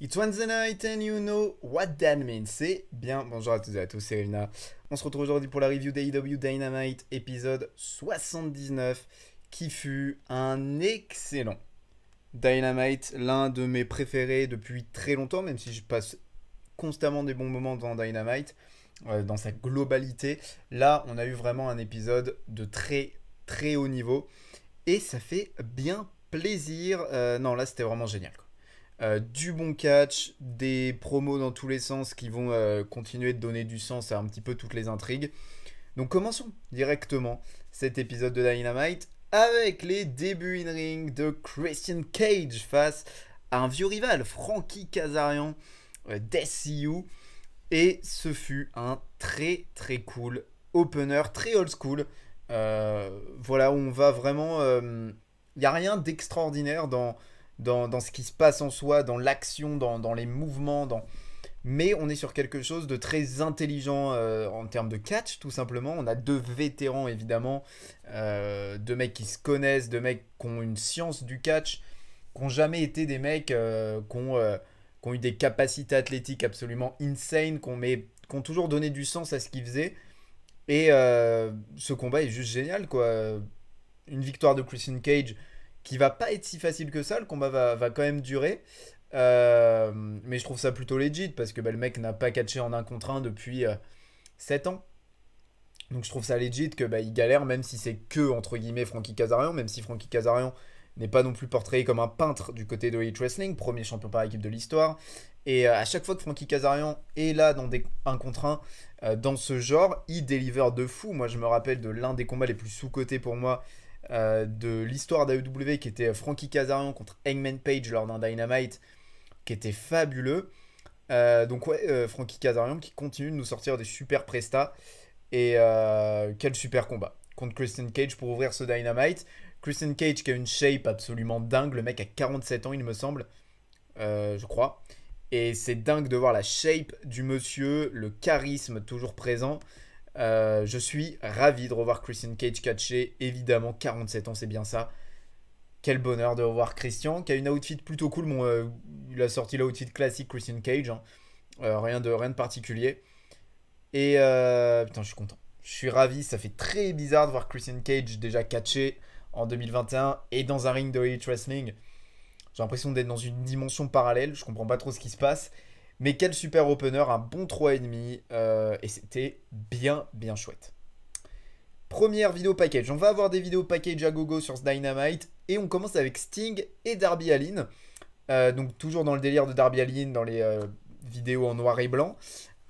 It's Wednesday night and you know what that means. C'est bien, bonjour à toutes et à tous, c'est On se retrouve aujourd'hui pour la review d'AEW Dynamite, épisode 79, qui fut un excellent Dynamite, l'un de mes préférés depuis très longtemps, même si je passe constamment des bons moments dans Dynamite, euh, dans sa globalité. Là, on a eu vraiment un épisode de très très haut niveau, et ça fait bien plaisir. Euh, non, là, c'était vraiment génial. Euh, du bon catch, des promos dans tous les sens qui vont euh, continuer de donner du sens à un petit peu toutes les intrigues. Donc commençons directement cet épisode de Dynamite avec les débuts in-ring de Christian Cage face à un vieux rival, Frankie Kazarian euh, d'SCU. Et ce fut un très très cool opener, très old school. Euh, voilà, on va vraiment... Il n'y a rien d'extraordinaire dans dans, ce qui se passe en soi, dans l'action, dans, les mouvements, dans... mais on est sur quelque chose de très intelligent euh, en termes de catch, tout simplement. On a deux vétérans, évidemment, euh, deux mecs qui se connaissent, deux mecs qui ont une science du catch, qui n'ont jamais été des mecs euh, qui, ont, eu des capacités athlétiques absolument insane, qui ont, qui ont toujours donné du sens à ce qu'ils faisaient. Et ce combat est juste génial, quoi. Une victoire de Christian Cage qui va pas être si facile que ça. Le combat va, va quand même durer. Euh, mais je trouve ça plutôt legit parce que bah, le mec n'a pas catché en un contre 1 depuis 7 euh, ans. Donc je trouve ça legit que bah, galère même si c'est que entre guillemets Frankie Kazarian, même si Frankie Kazarian n'est pas non plus portrayé comme un peintre du côté de h Wrestling, premier champion par équipe de l'histoire. Et euh, à chaque fois que Frankie Kazarian est là dans des 1 contre 1 dans ce genre, il délivre de fou. Moi je me rappelle de l'un des combats les plus sous-cotés pour moi euh, de l'histoire d'AEW qui était euh, Frankie Kazarian contre Hangman Page lors d'un Dynamite qui était fabuleux. Euh, donc ouais, Frankie Kazarian qui continue de nous sortir des super prestats et quel super combat contre Christian Cage pour ouvrir ce Dynamite. Christian Cage qui a une shape absolument dingue, le mec a 47 ans il me semble, je crois. Et c'est dingue de voir la shape du monsieur, le charisme toujours présent. Euh, je suis ravi de revoir Christian Cage catché. Évidemment, 47 ans, c'est bien ça. Quel bonheur de revoir Christian, qui a une outfit plutôt cool. Bon, euh, il a sorti l'outfit classique Christian Cage. Hein. Euh, rien, de, rien particulier. Et putain, je suis content. Je suis ravi. Ça fait très bizarre de voir Christian Cage déjà catché en 2021 et dans un ring de Elite Wrestling. J'ai l'impression d'être dans une dimension parallèle. Je comprends pas trop ce qui se passe. Mais quel super opener, un bon 3,5. Euh, et c'était bien, bien chouette. Première vidéo package. On va avoir des vidéos package à gogo sur ce Dynamite. Et on commence avec Sting et Darby Allin. Euh, donc toujours dans le délire de Darby Allin, dans les euh, vidéos en noir et blanc.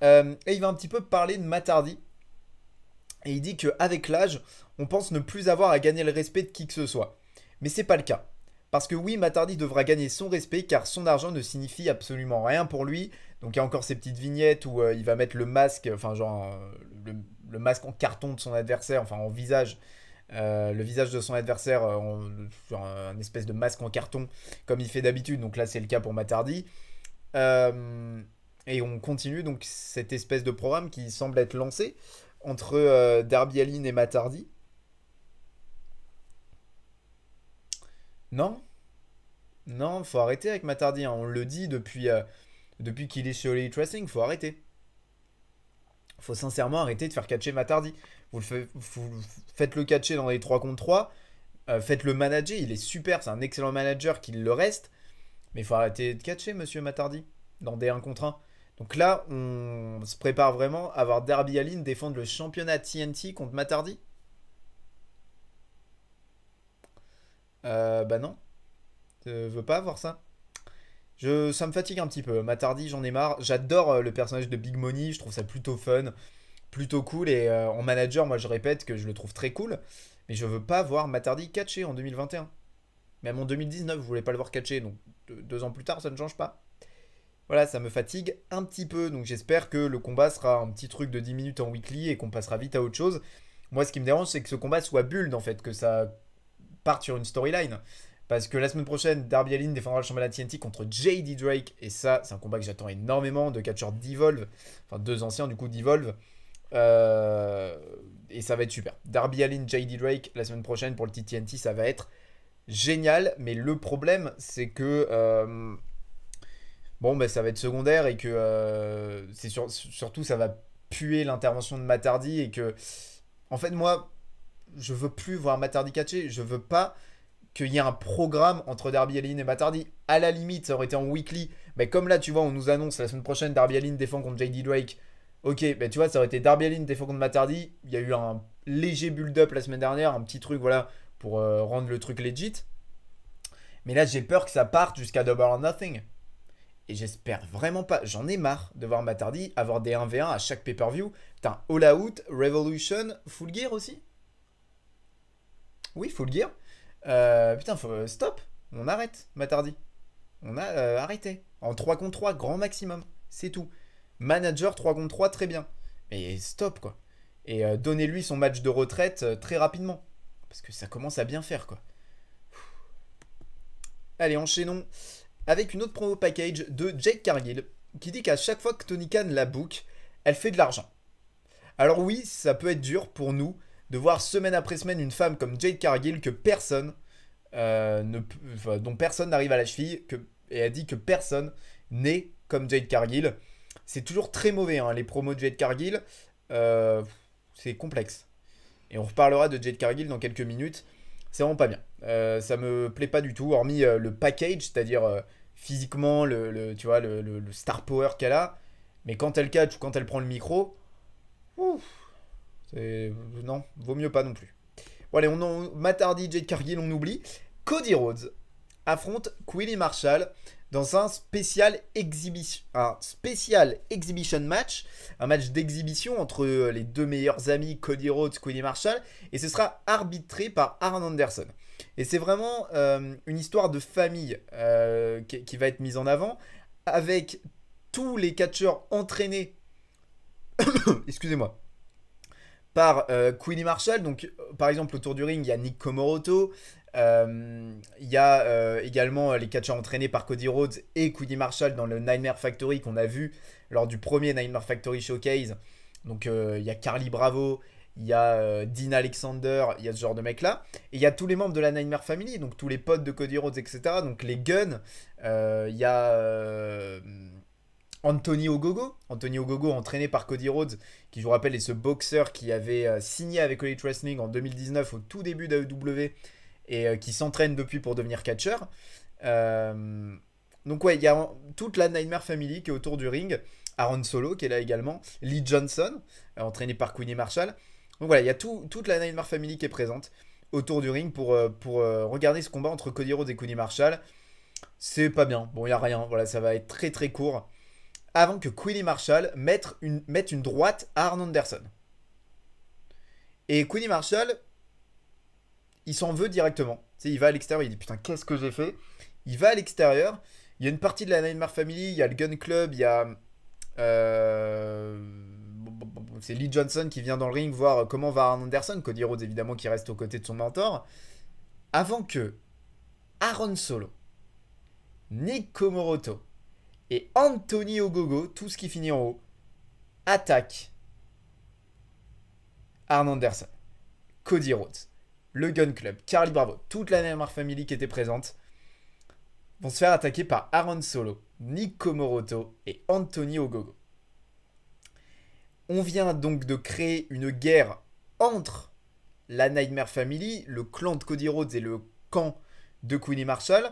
et il va un petit peu parler de Matardi Et il dit qu'avec l'âge, on pense ne plus avoir à gagner le respect de qui que ce soit. Mais c'est pas le cas. Parce que oui, Matardi devra gagner son respect car son argent ne signifie absolument rien pour lui. Donc il y a encore ces petites vignettes où euh, il va mettre le masque, enfin genre euh, le, masque en carton de son adversaire, enfin en visage. Euh, le visage de son adversaire en, sur un, espèce de masque en carton comme il fait d'habitude. Donc là c'est le cas pour Matardi. et on continue donc cette espèce de programme qui semble être lancé entre Darby Allin et Matardi. Non non, faut arrêter avec Matardi. Hein. On le dit depuis, euh, depuis qu'il est chez Holy Tracing, faut arrêter. Faut sincèrement arrêter de faire catcher Matardi. Vous faites le catcher dans les 3 contre 3. Euh, faites le manager, il est super, c'est un excellent manager qu'il le reste. Mais il faut arrêter de catcher, monsieur Matardi, dans des 1 contre 1. Donc là, on se prépare vraiment à voir Derby Allin défendre le championnat TNT contre Matardi. Euh, bah non. Je veux pas voir ça. Je, ça me fatigue un petit peu. Matardi, j'en ai marre. J'adore euh, le personnage de Big Money, je trouve ça plutôt fun, plutôt cool. Et euh, en manager, moi je répète que je le trouve très cool. Mais je veux pas voir Matardi catché en 2021. Même en 2019, je voulais pas le voir catché. Donc deux ans plus tard, ça ne change pas. Voilà, ça me fatigue un petit peu. Donc j'espère que le combat sera un petit truc de 10 minutes en weekly et qu'on passera vite à autre chose. Moi, ce qui me dérange, c'est que ce combat soit build en fait, que ça parte sur une storyline. Parce que la semaine prochaine, Darby Allin défendra le championnat TNT contre JD Drake. Et ça, c'est un combat que j'attends énormément. de catchers d'Evolve. Enfin, deux anciens du coup d'Evolve. Euh, et ça va être super. Darby Allin, JD Drake, la semaine prochaine pour le TNT, ça va être génial. Mais le problème, c'est que. Euh, bon, bah, ça va être secondaire et que. Euh, c'est surtout, ça va puer l'intervention de Matardi. Et que. En fait, moi, je veux plus voir Matardi catcher. Je veux pas qu'il y ait un programme entre Darby Allin et Matardi. À la limite, ça aurait été en weekly. Mais comme là, tu vois, on nous annonce la semaine prochaine Darby Allin défend contre JD Drake. Ok, mais tu vois, ça aurait été Darby Allin défend contre Matardi. Il y a eu un léger build-up la semaine dernière, un petit truc, voilà, pour euh, rendre le truc legit. Mais là, j'ai peur que ça parte jusqu'à Double or Nothing. Et j'espère vraiment pas. J'en ai marre de voir Matardi avoir des 1v1 à chaque pay-per-view. un All Out, Revolution, Full Gear aussi Oui, Full Gear. Euh, putain, euh, stop, on arrête, Matardi. On a euh, arrêté. En 3 contre 3, grand maximum. C'est tout. Manager 3 contre 3, très bien. Mais stop, quoi. Et donnez-lui son match de retraite très rapidement. Parce que ça commence à bien faire, quoi. Allez, enchaînons avec une autre promo package de Jake Cargill qui dit qu'à chaque fois que Tony Khan la book, elle fait de l'argent. Alors oui, ça peut être dur pour nous de voir semaine après semaine une femme comme Jade Cargill que personne euh, ne, dont personne n'arrive à la cheville que, et a dit que personne n'est comme Jade Cargill. C'est toujours très mauvais hein, les promos de Jade Cargill. Euh, c'est complexe. Et on reparlera de Jade Cargill dans quelques minutes. C'est vraiment pas bien. Euh, ça me plaît pas du tout, hormis euh, le package, c'est-à-dire physiquement, le, tu vois, le, star power qu'elle a. Mais quand elle catch ou quand elle prend le micro, ouf, euh, non, vaut mieux pas non plus. Voilà, on en... Matardi, Jade Cargill, on oublie. Cody Rhodes affronte Quilly Marshall dans un spécial, exhibition, un spécial exhibition match, un match d'exhibition entre euh, les deux meilleurs amis, Cody Rhodes, Quilly Marshall, et ce sera arbitré par Aaron Anderson. Et c'est vraiment euh, une histoire de famille qui, va être mise en avant, avec tous les catcheurs entraînés, excusez-moi, par euh, Queenie Marshall. Donc, euh, par exemple, autour du ring, il y a Nick Komoroto. Euh, il y a également les catcheurs entraînés par Cody Rhodes et Queenie Marshall dans le Nightmare Factory qu'on a vu lors du premier Nightmare Factory Showcase. Donc, il y a Carly Bravo, il y a Dean Alexander, il y a ce genre de mec là. Et il y a tous les membres de la Nightmare Family, donc tous les potes de Cody Rhodes, etc. Donc, les Guns, il y a. Anthony Ogogo. Anthony Ogogo, entraîné par Cody Rhodes, qui, je vous rappelle, est ce boxeur qui avait euh, signé avec Elite Wrestling en 2019 au tout début d'AEW et euh, qui s'entraîne depuis pour devenir catcheur. Euh, donc, ouais, il y a toute la Nightmare Family qui est autour du ring. Aaron Solo, qui est là également. Lee Johnson, entraîné par Queenie Marshall. Donc voilà, il y a toute la Nightmare Family qui est présente autour du ring pour, pour regarder ce combat entre Cody Rhodes et Cooney Marshall. C'est pas bien. Bon, il n'y a rien. Voilà, ça va être très très court avant que Queenie Marshall mette une, droite à Arn Anderson. Et Queenie Marshall, il s'en veut directement. il va à l'extérieur, il dit putain, qu'est-ce que j'ai fait Il va à l'extérieur, il y a une partie de la Nightmare Family, il y a le Gun Club, il y a. Euh, c'est Lee Johnson qui vient dans le ring voir comment va Arn Anderson, Cody Rhodes évidemment qui reste aux côtés de son mentor. Avant que Aaron Solo, Nick Komoroto, et Anthony Ogogo, tout ce qui finit en haut, attaque Arn Anderson, Cody Rhodes, le Gun Club, Carly Bravo, toute la Nightmare Family qui était présente, vont se faire attaquer par Aaron Solo, Nico Moroto et Anthony Ogogo. On vient donc de créer une guerre entre la Nightmare Family, le clan de Cody Rhodes et le camp de Queenie Marshall.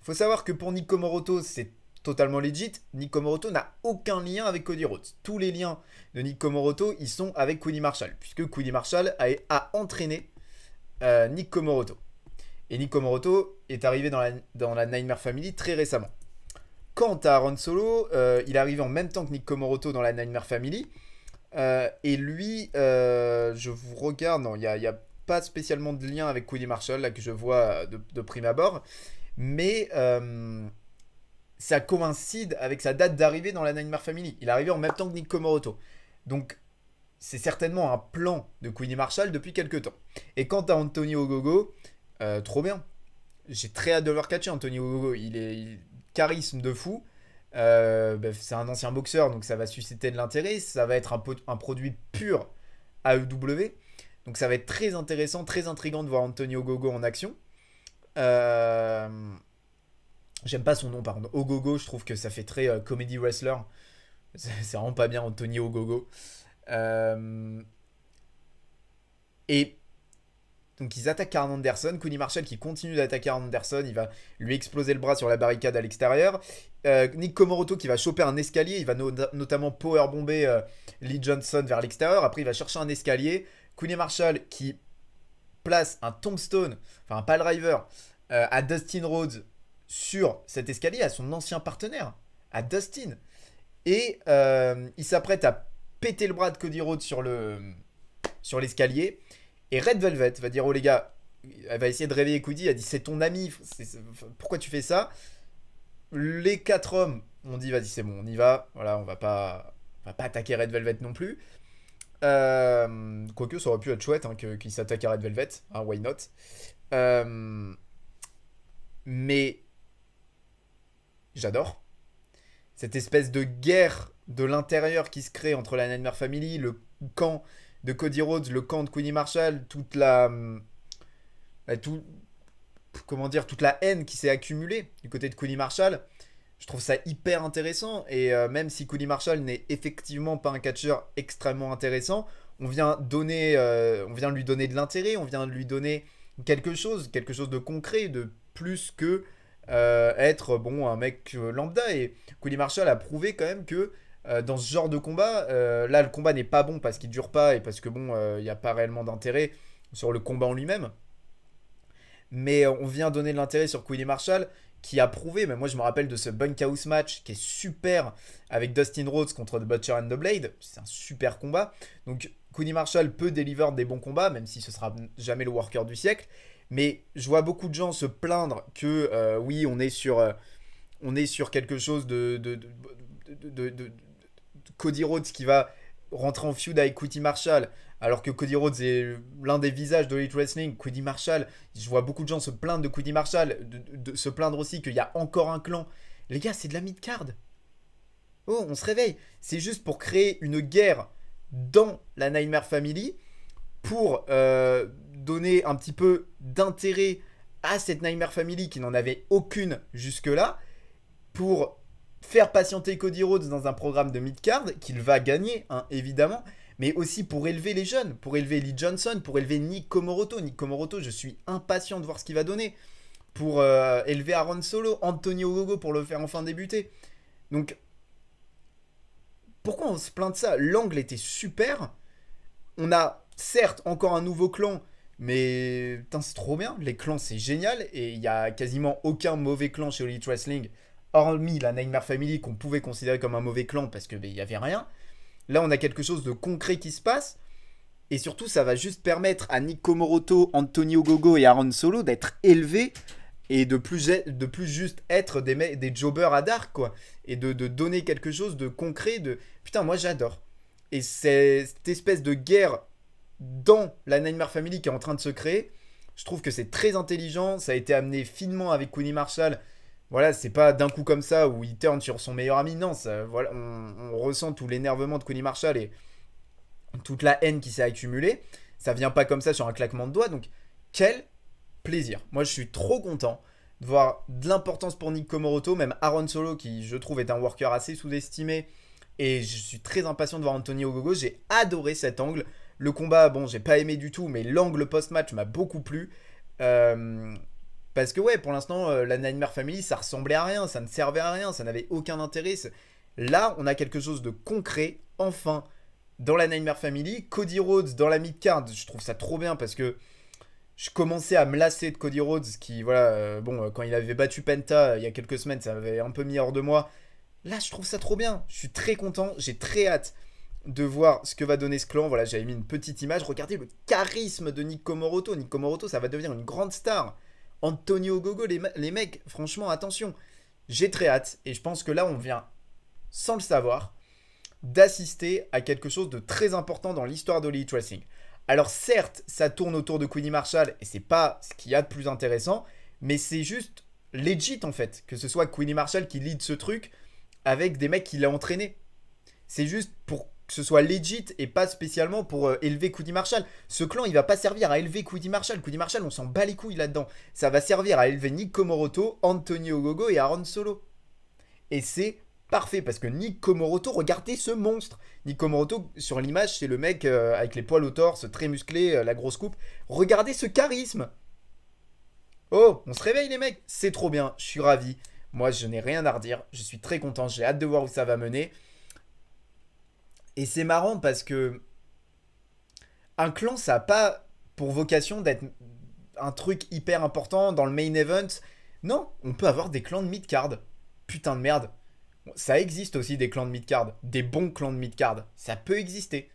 Faut savoir que pour Nico Moroto c'est totalement legit, Nick Komoroto n'a aucun lien avec Cody Rhodes. Tous les liens de Nick Komoroto, ils sont avec Queenie Marshall, puisque Queenie Marshall a, entraîné euh, Nick Komoroto. Et Nick Komoroto est arrivé dans la, Nightmare Family très récemment. Quant à Aaron Solo, euh, il est arrivé en même temps que Nick Komoroto dans la Nightmare Family. Euh, et lui, je vous regarde, non, il n'y a, pas spécialement de lien avec Queenie Marshall, là que je vois de, de prime abord. Mais ça coïncide avec sa date d'arrivée dans la Nightmare Family. Il est arrivé en même temps que Nick Komoroto. Donc, c'est certainement un plan de Queenie Marshall depuis quelques temps. Et quant à Antonio Ogogo, euh, trop bien. J'ai très hâte de le recatcher, Antonio Ogogo. Il est charisme de fou. Euh, ben, c'est un ancien boxeur, donc ça va susciter de l'intérêt. Ça va être un, un produit pur AEW. Donc ça va être très intéressant, très intrigant de voir Antonio Gogo en action. Euh, J'aime pas son nom par contre. Ogogo, je trouve que ça fait très euh, comédie comedy wrestler. C'est vraiment pas bien, Anthony Ogogo. Euh, et donc ils attaquent Karen Anderson. Cooney Marshall qui continue d'attaquer Karen Anderson. Il va lui exploser le bras sur la barricade à l'extérieur. Euh, Nick Komoroto qui va choper un escalier. Il va notamment powerbomber Lee Johnson vers l'extérieur. Après, il va chercher un escalier. Cooney Marshall qui place un tombstone, enfin un pal driver, à Dustin Rhodes sur cet escalier à son ancien partenaire, à Dustin. Et euh, il s'apprête à péter le bras de Cody Rhodes sur l'escalier. Le, sur et Red Velvet va dire, oh les gars, elle va essayer de réveiller Cody, elle dit, c'est ton ami, pourquoi tu fais ça Les quatre hommes on dit, vas-y, c'est bon, on y va. Voilà, on va pas, pas attaquer Red Velvet non plus. Euh, quoique, ça aurait pu être chouette hein, qu'il s'attaque à Red Velvet. Hein, why not euh, Mais J'adore. Cette espèce de guerre de l'intérieur qui se crée entre la Nightmare Family, le camp de Cody Rhodes, le camp de Queenie Marshall, toute la. Mm, bah, comment dire, toute la haine qui s'est accumulée du côté de Queenie Marshall. Je trouve ça hyper intéressant. Et euh, même si Queenie Marshall n'est effectivement pas un catcheur extrêmement intéressant, on vient, donner, euh, on vient lui donner de l'intérêt, on vient lui donner quelque chose, quelque chose de concret, de plus que euh, être bon un mec euh, lambda. Et Cody Marshall a prouvé quand même que euh, dans ce genre de combat, là le combat n'est pas bon parce qu'il dure pas et parce que bon, il n'y a pas réellement d'intérêt sur le combat en lui-même. Mais on vient donner de l'intérêt sur Queenie Marshall qui a prouvé, mais moi je me rappelle de ce Bunkhouse match qui est super avec Dustin Rhodes contre The Butcher and the Blade, c'est un super combat. Donc Cody Marshall peut délivrer des bons combats, même si ce sera jamais le worker du siècle. Mais je vois beaucoup de gens se plaindre que euh, oui, on est sur, euh, on est sur quelque chose de, de, de, de, Cody Rhodes qui va rentrer en feud avec Cody Marshall, alors que Cody Rhodes est l'un des visages de Elite Wrestling. Cody Marshall, je vois beaucoup de gens se plaindre de Cody Marshall, de, se plaindre aussi qu'il y a encore un clan. Les gars, c'est de la mid-card. Oh, on se réveille. C'est juste pour créer une guerre dans la Nightmare Family pour euh, donner un petit peu d'intérêt à cette Nightmare Family qui n'en avait aucune jusque-là, pour faire patienter Cody Rhodes dans un programme de mid-card qu'il va gagner, hein, évidemment, mais aussi pour élever les jeunes, pour élever Lee Johnson, pour élever Nick Komoroto. Nick Komoroto, je suis impatient de voir ce qu'il va donner. Pour euh, élever Aaron Solo, Antonio Gogo pour le faire enfin débuter. Donc, pourquoi on se plaint de ça L'angle était super. On a certes, encore un nouveau clan, mais putain, c'est trop bien. Les clans, c'est génial. Et il y a quasiment aucun mauvais clan chez Elite Wrestling, hormis la Nightmare Family qu'on pouvait considérer comme un mauvais clan parce qu'il ben, n'y avait rien. Là, on a quelque chose de concret qui se passe. Et surtout, ça va juste permettre à Nico Moroto Antonio Gogo et Aaron Solo d'être élevés et de plus, de plus juste être des, des jobbers à Dark, quoi. Et de, de donner quelque chose de concret, de... Putain, moi j'adore. Et cette espèce de guerre dans la Nightmare Family qui est en train de se créer. Je trouve que c'est très intelligent, ça a été amené finement avec Cooney Marshall. Voilà, c'est pas d'un coup comme ça où il tourne sur son meilleur ami. Non, ça, voilà, on, ressent tout l'énervement de Cooney Marshall et toute la haine qui s'est accumulée. Ça vient pas comme ça sur un claquement de doigts. Donc, quel plaisir. Moi, je suis trop content de voir de l'importance pour Nick Komoroto, même Aaron Solo, qui je trouve est un worker assez sous-estimé. Et je suis très impatient de voir Anthony Ogogo. J'ai adoré cet angle. Le combat, bon, j'ai pas aimé du tout, mais l'angle post-match m'a beaucoup plu. Euh, parce que, ouais, pour l'instant, euh, la Nightmare Family, ça ressemblait à rien, ça ne servait à rien, ça n'avait aucun intérêt. Là, on a quelque chose de concret, enfin, dans la Nightmare Family. Cody Rhodes dans la mid-card, je trouve ça trop bien parce que je commençais à me lasser de Cody Rhodes qui, voilà, euh, bon, quand il avait battu Penta il y a quelques semaines, ça avait un peu mis hors de moi. Là, je trouve ça trop bien. Je suis très content, j'ai très hâte de voir ce que va donner ce clan. Voilà, j'avais mis une petite image. Regardez le charisme de Nico Moroto. Nico Moroto, ça va devenir une grande star. Antonio Gogo, les, les mecs, franchement, attention. J'ai très hâte et je pense que là, on vient, sans le savoir, d'assister à quelque chose de très important dans l'histoire de Tracing. Alors certes, ça tourne autour de Queenie Marshall et c'est pas ce qu'il y a de plus intéressant, mais c'est juste legit en fait, que ce soit Queenie Marshall qui lead ce truc avec des mecs qui a entraîné. C'est juste pour que ce soit legit et pas spécialement pour euh, élever Cody Marshall. Ce clan, il va pas servir à élever Cody Marshall. Cody Marshall, on s'en bat les couilles là-dedans. Ça va servir à élever Nick Komoroto, Anthony Ogogo et Aaron Solo. Et c'est parfait parce que Nick Komoroto, regardez ce monstre. Nick Komoroto, sur l'image, c'est le mec euh, avec les poils au torse, très musclé, euh, la grosse coupe. Regardez ce charisme. Oh, on se réveille les mecs. C'est trop bien, je suis ravi. Moi, je n'ai rien à redire. Je suis très content. J'ai hâte de voir où ça va mener. Et c'est marrant parce que un clan, ça n'a pas pour vocation d'être un truc hyper important dans le main event. Non, on peut avoir des clans de mid-card. Putain de merde. Ça existe aussi des clans de mid-card. Des bons clans de mid-card. Ça peut exister.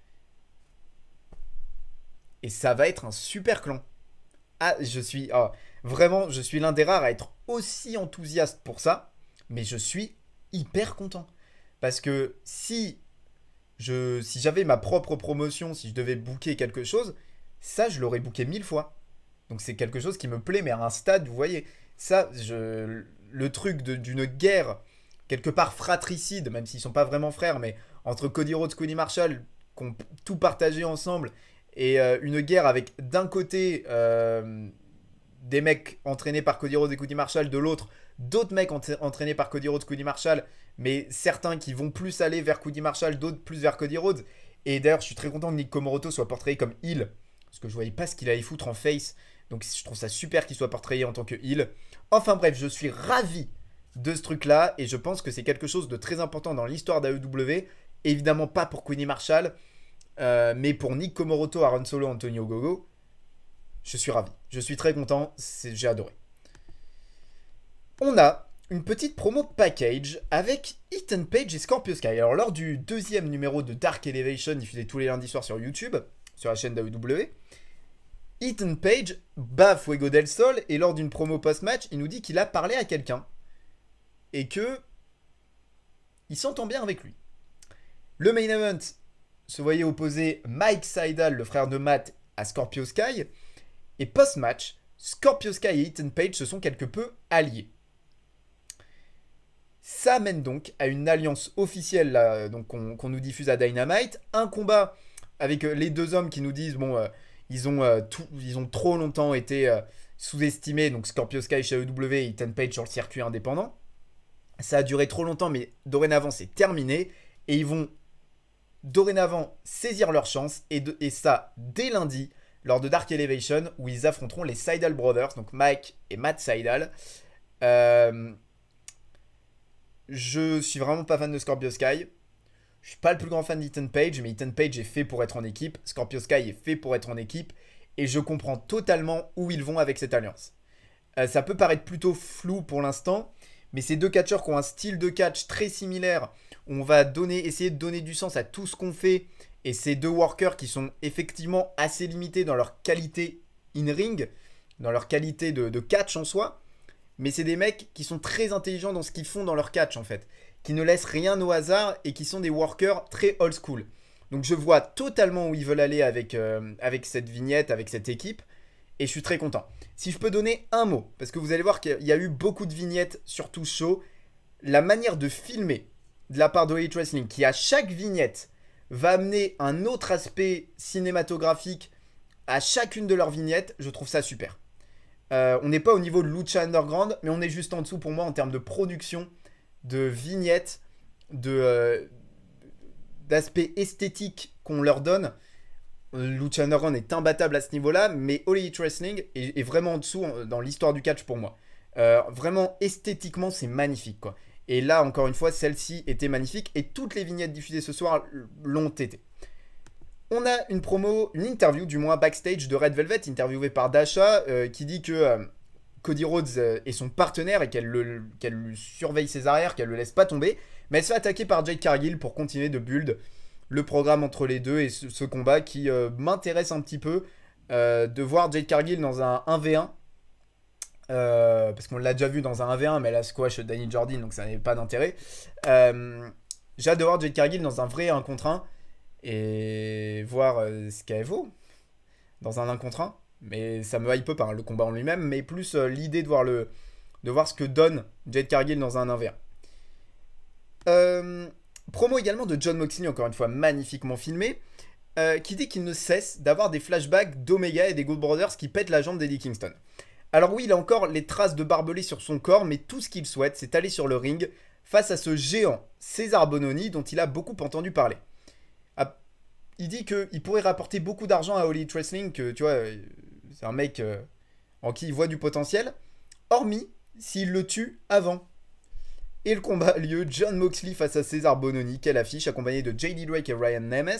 Et ça va être un super clan. Ah, je suis. Ah, vraiment, je suis l'un des rares à être aussi enthousiaste pour ça. Mais je suis hyper content. Parce que si si j'avais ma propre promotion, si je devais booker quelque chose, ça, je l'aurais booké mille fois. Donc c'est quelque chose qui me plaît, mais à un stade, vous voyez, ça, je, le truc d'une guerre quelque part fratricide, même s'ils sont pas vraiment frères, mais entre Cody Rhodes, Cody Marshall, qu'on tout partagé ensemble, et euh, une guerre avec d'un côté euh, des mecs entraînés par Cody Rhodes et Cody Marshall, de l'autre, d'autres mecs entraînés par Cody Rhodes, Cody Marshall, mais certains qui vont plus aller vers Cody Marshall, d'autres plus vers Cody Rhodes. Et d'ailleurs, je suis très content que Nick Komoroto soit portrayé comme il. parce que je voyais pas ce qu'il allait foutre en face. Donc je trouve ça super qu'il soit portrayé en tant que il Enfin bref, je suis ravi de ce truc-là, et je pense que c'est quelque chose de très important dans l'histoire d'AEW. Évidemment pas pour Cody Marshall, euh, mais pour Nick Komoroto, Aaron Solo, Antonio Gogo. Je suis ravi. Je suis très content. J'ai adoré. On a une petite promo package avec Ethan Page et Scorpio Sky. Alors, lors du deuxième numéro de Dark Elevation, diffusé tous les lundis soirs sur YouTube, sur la chaîne d'AEW, e, Ethan Page bat Fuego del Sol et lors d'une promo post-match, il nous dit qu'il a parlé à quelqu'un et que il s'entend bien avec lui. Le main event se voyait opposer Mike Seidel, le frère de Matt, à Scorpio Sky. Et post-match, Scorpio Sky et Ethan Page se sont quelque peu alliés. Ça amène donc à une alliance officielle euh, qu'on, nous diffuse à Dynamite, un combat avec euh, les deux hommes qui nous disent bon euh, ils ont ils ont trop longtemps été sous-estimés donc Scorpio Sky chez AEW et Ethan Page sur le circuit indépendant. Ça a duré trop longtemps mais dorénavant c'est terminé et ils vont dorénavant saisir leur chance et ça dès lundi lors de Dark Elevation où ils affronteront les Seidel Brothers, donc Mike et Matt Seidel. Euh, je suis vraiment pas fan de Scorpio Sky. Je suis pas le plus grand fan d'Ethan Page, mais Ethan Page est fait pour être en équipe. Scorpio Sky est fait pour être en équipe. Et je comprends totalement où ils vont avec cette alliance. Euh, ça peut paraître plutôt flou pour l'instant, mais ces deux catcheurs qui ont un style de catch très similaire, on va essayer de donner du sens à tout ce qu'on fait, et ces deux workers qui sont effectivement assez limités dans leur qualité in-ring, dans leur qualité de, catch en soi, mais c'est des mecs qui sont très intelligents dans ce qu'ils font dans leur catch en fait, qui ne laissent rien au hasard et qui sont des workers très old school. Donc je vois totalement où ils veulent aller avec, euh, avec cette vignette, avec cette équipe et je suis très content. Si je peux donner un mot, parce que vous allez voir qu'il y a eu beaucoup de vignettes, sur surtout show, la manière de filmer de la part de d'OH Wrestling, qui à chaque vignette va amener un autre aspect cinématographique à chacune de leurs vignettes, je trouve ça super. Euh, on n'est pas au niveau de Lucha Underground, mais on est juste en dessous pour moi en termes de production, de vignettes, de esthétiques d'aspect esthétique qu'on leur donne. Lucha Noron est imbattable à ce niveau-là, mais Holy Wrestling est, vraiment en dessous dans l'histoire du catch pour moi. Euh, vraiment esthétiquement, c'est magnifique quoi. Et là, encore une fois, celle-ci était magnifique et toutes les vignettes diffusées ce soir l'ont été. On a une promo, une interview du moins backstage de Red Velvet, interviewée par Dasha, euh, qui dit que euh, Cody Rhodes est son partenaire et qu'elle surveille ses arrières, qu'elle le laisse pas tomber. Mais elle se fait attaquer par Jake Cargill pour continuer de build le programme entre les deux et ce, combat qui euh, m'intéresse un petit peu euh, de voir Jade Cargill dans un 1v1. Euh, parce qu'on l'a déjà vu dans un 1v1, mais elle a squash Danny Jordan, donc ça n'avait pas d'intérêt. J'ai hâte de voir Jade Cargill dans un vrai 1 contre 1 et voir ce qu'elle vaut dans un 1 contre 1. Mais ça me hype par hein, le combat en lui-même, mais plus l'idée de voir le de voir ce que donne Jade Cargill dans un 1v1. Euh, Promo également de John Moxley, encore une fois magnifiquement filmé, euh, qui dit qu'il ne cesse d'avoir des flashbacks d'Omega et des gold Brothers qui pètent la jambe d'Eddie Kingston. Alors oui, il a encore les traces de barbelés sur son corps, mais tout ce qu'il souhaite, c'est aller sur le ring face à ce géant, César Bononi, dont il a beaucoup entendu parler. Ah, il dit qu'il pourrait rapporter beaucoup d'argent à Holly Wrestling, que tu vois, euh, c'est un mec euh, en qui il voit du potentiel, hormis s'il le tue avant. Et le combat a lieu, John Moxley face à César Bononi, quelle affiche, accompagné de JD Drake et Ryan Nemes.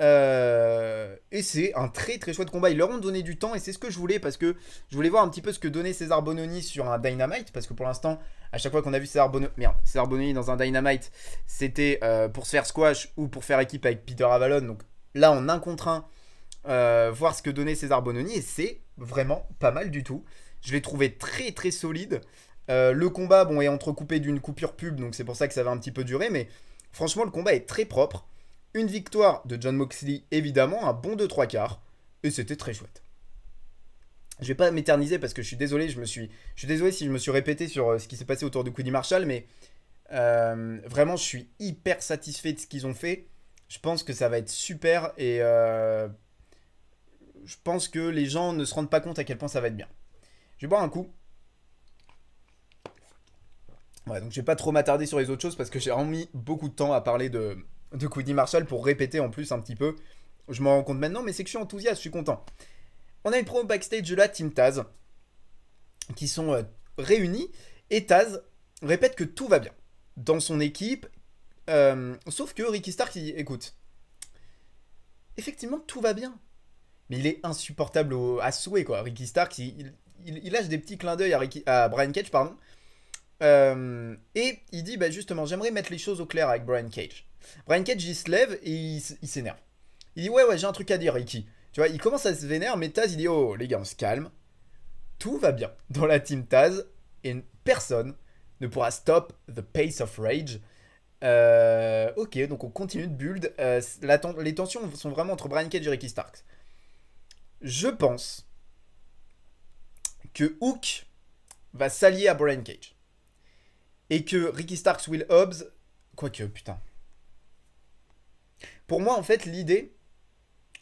Euh, et c'est un très très chouette combat. Ils leur ont donné du temps et c'est ce que je voulais parce que je voulais voir un petit peu ce que donnait César Bononi sur un Dynamite. Parce que pour l'instant, à chaque fois qu'on a vu César Bononi, dans un Dynamite, c'était euh, pour se faire squash ou pour faire équipe avec Peter Avalon. Donc là, en un contre un, euh, voir ce que donnait César Bononi et c'est vraiment pas mal du tout. Je l'ai trouvé très très solide. Euh, le combat bon, est entrecoupé d'une coupure pub, donc c'est pour ça que ça va un petit peu durer, mais franchement, le combat est très propre. Une victoire de John Moxley, évidemment, un bon 2-3 quarts, et c'était très chouette. Je vais pas m'éterniser parce que je suis désolé, je me suis, je désolé si je me suis répété sur euh, ce qui s'est passé autour du coup Marshall, mais euh, vraiment, je suis hyper satisfait de ce qu'ils ont fait. Je pense que ça va être super et je pense que les gens ne se rendent pas compte à quel point ça va être bien. Je vais boire un coup. Ouais, donc je vais pas trop m'attarder sur les autres choses parce que j'ai remis beaucoup de temps à parler de, de Marshall pour répéter en plus un petit peu. Je m'en rends compte maintenant, mais c'est que je suis enthousiaste, je suis content. On a une promo backstage de la Team Taz qui sont euh, réunis et Taz répète que tout va bien dans son équipe, euh, sauf que Ricky Stark il écoute. Effectivement, tout va bien, mais il est insupportable à souhait quoi. Ricky Stark, il, il, lâche des petits clins d'œil à, à, Brian Cage, pardon euh, et il dit bah, justement, j'aimerais mettre les choses au clair avec Brian Cage. Brian Cage, il se lève et il, s'énerve. Il dit ouais, ouais, j'ai un truc à dire, Ricky. Tu vois, il commence à se vénérer, mais Taz, il dit oh, les gars, on se calme. Tout va bien dans la team Taz et personne ne pourra stop the pace of rage. Euh, ok, donc on continue de build. Euh, les tensions sont vraiment entre Brian Cage et Ricky Starks. Je pense que Hook va s'allier à Brian Cage et que Ricky Starks, Will Hobbs. Quoique, putain. Pour moi, en fait, l'idée.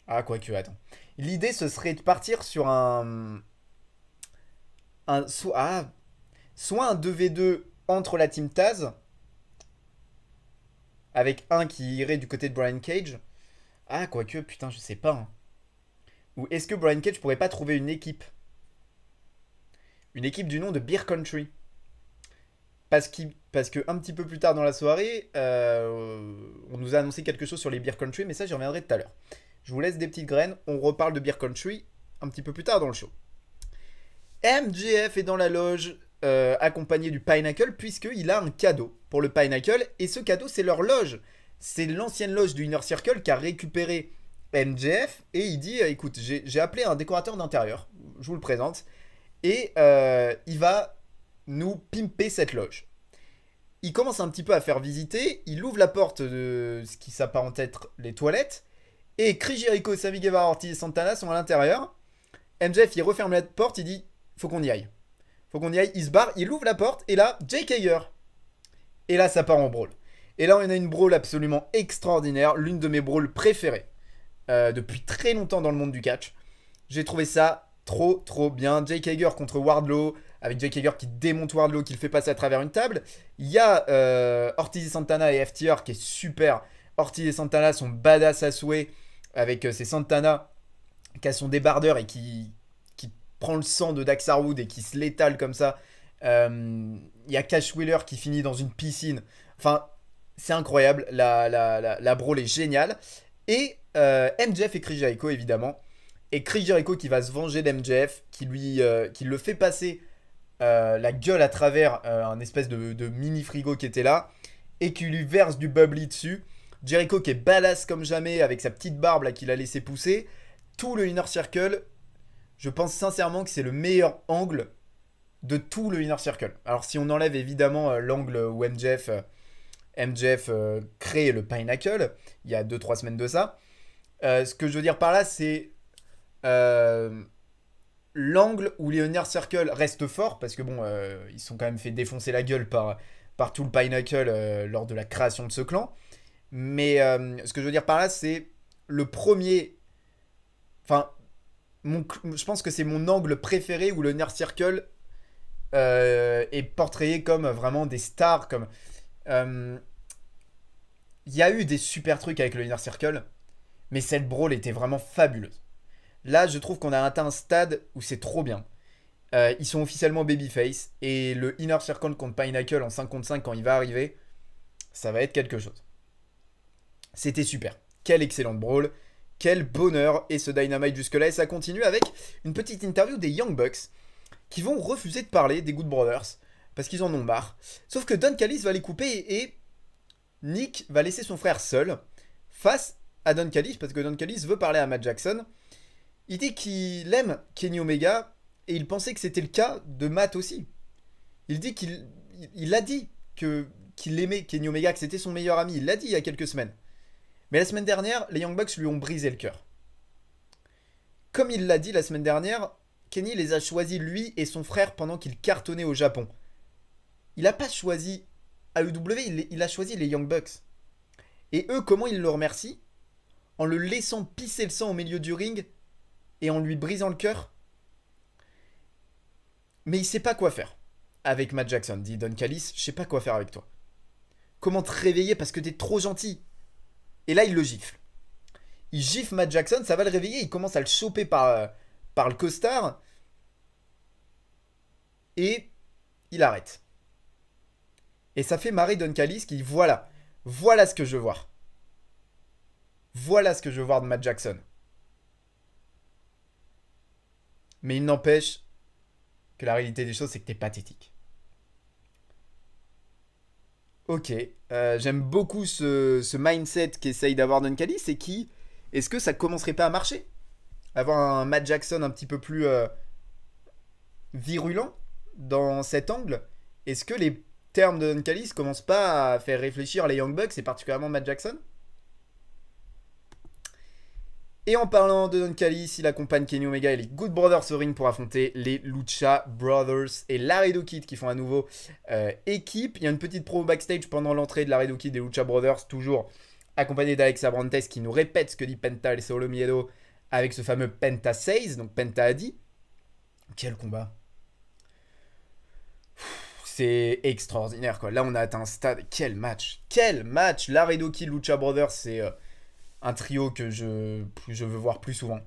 Ah, quoique, attends. L'idée, ce serait de partir sur un. un so... Ah, soit un 2v2 entre la team Taz, avec un qui irait du côté de Brian Cage. Ah, quoique, putain, je sais pas. Hein. Ou est-ce que Brian Cage pourrait pas trouver une équipe Une équipe du nom de Beer Country. Parce, qu'un que un petit peu plus tard dans la soirée, euh, on nous a annoncé quelque chose sur les beer country, mais ça j'y reviendrai tout à l'heure. Je vous laisse des petites graines, on reparle de beer country un petit peu plus tard dans le show. MJF est dans la loge accompagnée euh, accompagné du Pineapple puisqu'il a un cadeau pour le Pineapple et ce cadeau c'est leur loge. C'est l'ancienne loge du Inner Circle qui a récupéré MJF et il dit euh, écoute j'ai appelé un décorateur d'intérieur, je vous le présente et il va nous pimper cette loge. Il commence un petit peu à faire visiter, il ouvre la porte de ce qui s'apparente être les toilettes, et Chris Jericho, Sammy Guevara, et Santana sont à l'intérieur. MJF, il referme la porte, il dit Faut qu'on y aille. Faut qu'on y aille. Il se barre, il ouvre la porte, et là, Jake Hager. Et là, ça part en brawl. Et là, on a une brawl absolument extraordinaire, l'une de mes brawls préférées euh, depuis très longtemps dans le monde du catch. J'ai trouvé ça trop, trop bien. Jake Hager contre Wardlow avec Jake Hager qui démonte Wardlow, qui le fait passer à travers une table. Il y a euh, Ortiz et Santana et FTR qui est super. Ortiz et Santana sont badass à souhait avec euh, ses Santana qui a son débardeur et qui, qui prend le sang de Dax Harwood et qui se l'étale comme ça. Euh, il y a Cash Wheeler qui finit dans une piscine. Enfin, c'est incroyable. La, la, brawl est géniale. Et MJF et Chris Jericho, évidemment. Et Chris Jericho qui va se venger d'MJF, qui, lui, qui le fait passer euh, la gueule à travers euh, un espèce de, mini frigo qui était là et qui lui verse du bubbly dessus. Jericho qui est badass comme jamais avec sa petite barbe là qu'il a laissé pousser. Tout le Inner Circle, je pense sincèrement que c'est le meilleur angle de tout le Inner Circle. Alors si on enlève évidemment euh, l'angle où MJF, MJF crée le Pinnacle, il y a 2-3 semaines de ça. ce que je veux dire par là, c'est euh, l'angle où Leonard Circle reste fort, parce que bon, euh, ils sont quand même fait défoncer la gueule par, par tout le Pinnacle euh, lors de la création de ce clan. Mais euh, ce que je veux dire par là, c'est le premier. Enfin, je pense que c'est mon angle préféré où Leonard Circle est portrayé comme vraiment des stars. Comme il y a eu des super trucs avec Leonard Circle, mais cette brawl était vraiment fabuleuse. Là, je trouve qu'on a atteint un stade où c'est trop bien. Euh, ils sont officiellement babyface et le Inner Circle contre Pineapple en 5 contre 5 quand il va arriver, ça va être quelque chose. C'était super. Quelle excellente brawl. Quel bonheur et ce Dynamite jusque-là. Et ça continue avec une petite interview des Young Bucks qui vont refuser de parler des Good Brothers parce qu'ils en ont marre. Sauf que Don Callis va les couper et Nick va laisser son frère seul face à Don Callis parce que Don Callis veut parler à Matt Jackson il dit qu'il aime Kenny Omega et il pensait que c'était le cas de Matt aussi. Il dit qu'il il a dit que qu'il aimait Kenny Omega, que c'était son meilleur ami. Il l'a dit il y a quelques semaines. Mais la semaine dernière, les Young Bucks lui ont brisé le cœur. Comme il l'a dit la semaine dernière, Kenny les a choisis lui et son frère pendant qu'il cartonnait au Japon. Il n'a pas choisi AEW, il, il a choisi les Young Bucks. Et eux, comment ils le remercient En le laissant pisser le sang au milieu du ring et en lui brisant le cœur. Mais il sait pas quoi faire avec Matt Jackson, dit Don Callis. Je sais pas quoi faire avec toi. Comment te réveiller parce que t'es trop gentil. Et là, il le gifle. Il gifle Matt Jackson, ça va le réveiller. Il commence à le choper par, euh, par le costard. Et il arrête. Et ça fait marrer Don Callis qui dit voilà, voilà ce que je veux voir. Voilà ce que je veux voir de Matt Jackson. Mais il n'empêche que la réalité des choses, c'est que t'es pathétique. Ok, euh, j'aime beaucoup ce, mindset qu'essaye d'avoir Duncalis, c'est qui Est-ce que ça commencerait pas à marcher Avoir un Matt Jackson un petit peu plus euh, virulent dans cet angle Est-ce que les termes de ne commencent pas à faire réfléchir les Young Bucks et particulièrement Matt Jackson et en parlant de Don Kalis, il accompagne Kenny Omega et les Good Brothers au ring pour affronter les Lucha Brothers et Laredo Kid qui font à nouveau euh, équipe. Il y a une petite promo backstage pendant l'entrée de Laredo Kid et Lucha Brothers, toujours accompagné d'Alex Abrantes qui nous répète ce que dit Penta et Solo Miedo avec ce fameux Penta 6. donc Penta a dit. Quel combat c'est extraordinaire quoi. Là on a atteint un stade. Quel match Quel match Laredo Kid, Lucha Brothers, c'est euh, un trio que je, je veux voir plus souvent.